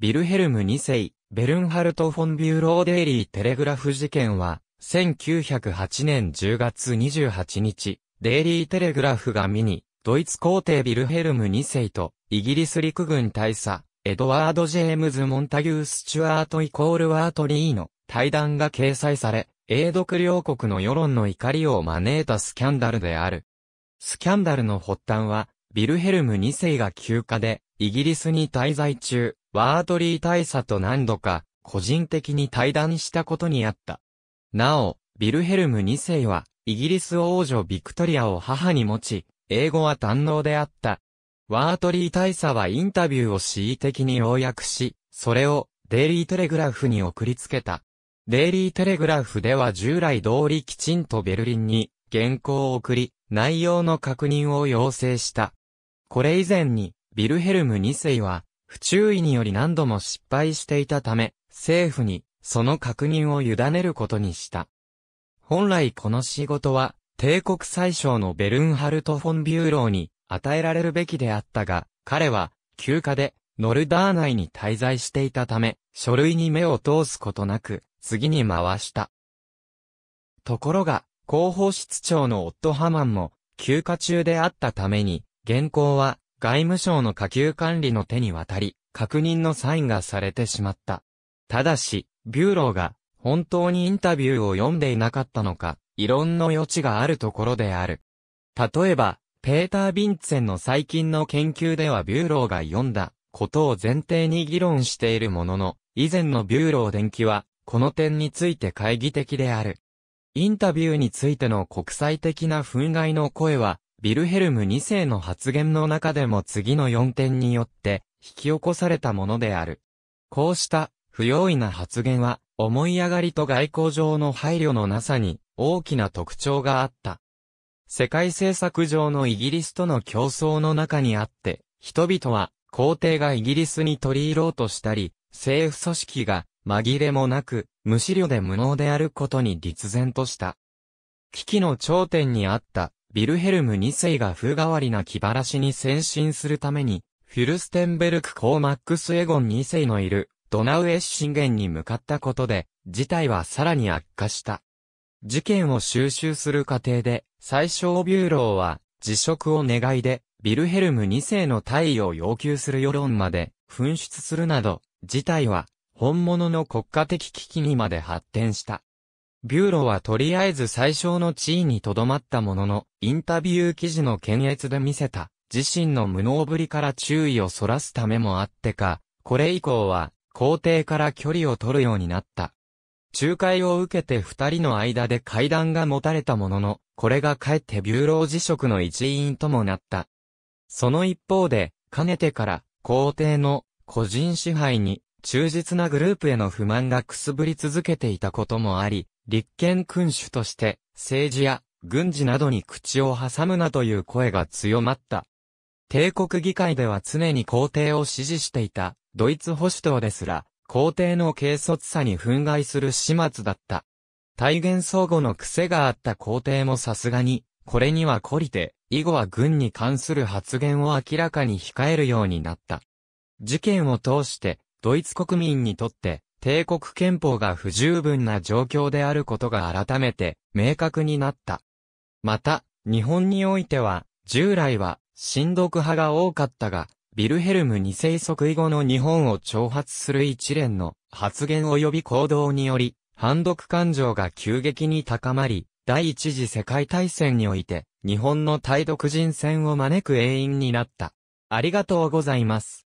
ビルヘルム2世、ベルンハルト・フォン・ビューロー・デイリー・テレグラフ事件は、1908年10月28日、デイリー・テレグラフが見に、ドイツ皇帝ビルヘルム2世と、イギリス陸軍大佐、エドワード・ジェームズ・モンタギュー・スチュアート・イコール・ワート・リーの対談が掲載され、英独両国の世論の怒りを招いたスキャンダルである。スキャンダルの発端は、ビルヘルム2世が休暇で、イギリスに滞在中、ワートリー大佐と何度か個人的に対談したことにあった。なお、ビルヘルム2世は、イギリス王女ビクトリアを母に持ち、英語は堪能であった。ワートリー大佐はインタビューを恣意的に要約し、それをデイリーテレグラフに送りつけた。デイリーテレグラフでは従来通りきちんとベルリンに原稿を送り、内容の確認を要請した。これ以前に、ビルヘルム2世は、不注意により何度も失敗していたため、政府にその確認を委ねることにした。本来この仕事は、帝国最小のベルンハルト・フォン・ビューローに与えられるべきであったが、彼は休暇でノルダー内に滞在していたため、書類に目を通すことなく、次に回した。ところが、広報室長のオットハマンも休暇中であったために、原稿は外務省の下級管理の手に渡り、確認のサインがされてしまった。ただし、ビューローが、本当にインタビューを読んでいなかったのか、異論の余地があるところである。例えば、ペーター・ビンツェンの最近の研究ではビューローが読んだことを前提に議論しているものの、以前のビューロー電気は、この点について懐疑的である。インタビューについての国際的な憤慨の声は、ビルヘルム2世の発言の中でも次の4点によって引き起こされたものである。こうした不用意な発言は思い上がりと外交上の配慮のなさに大きな特徴があった。世界政策上のイギリスとの競争の中にあって、人々は皇帝がイギリスに取り入ろうとしたり、政府組織が紛れもなく無資料で無能であることに立然とした。危機の頂点にあったビルヘルム2世が風変わりな気晴らしに先進するために、フュルステンベルク公マックスエゴン2世のいるドナウエッシンゲンに向かったことで、事態はさらに悪化した。事件を収集する過程で、最小ビューローは辞職を願いで、ビルヘルム2世の退位を要求する世論まで紛失するなど、事態は本物の国家的危機にまで発展した。ビューロはとりあえず最小の地位に留まったものの、インタビュー記事の検閲で見せた、自身の無能ぶりから注意をそらすためもあってか、これ以降は、皇帝から距離を取るようになった。仲介を受けて二人の間で会談が持たれたものの、これがかえってビューロー辞職の一因ともなった。その一方で、かねてから、皇帝の個人支配に忠実なグループへの不満がくすぶり続けていたこともあり、立憲君主として、政治や軍事などに口を挟むなという声が強まった。帝国議会では常に皇帝を支持していた、ドイツ保守党ですら、皇帝の軽率さに憤慨する始末だった。大元相互の癖があった皇帝もさすがに、これには懲りて、以後は軍に関する発言を明らかに控えるようになった。事件を通して、ドイツ国民にとって、帝国憲法が不十分な状況であることが改めて明確になった。また、日本においては、従来は、親読派が多かったが、ビルヘルム二世即位後の日本を挑発する一連の発言及び行動により、反読感情が急激に高まり、第一次世界大戦において、日本の対独人戦を招く永遠になった。ありがとうございます。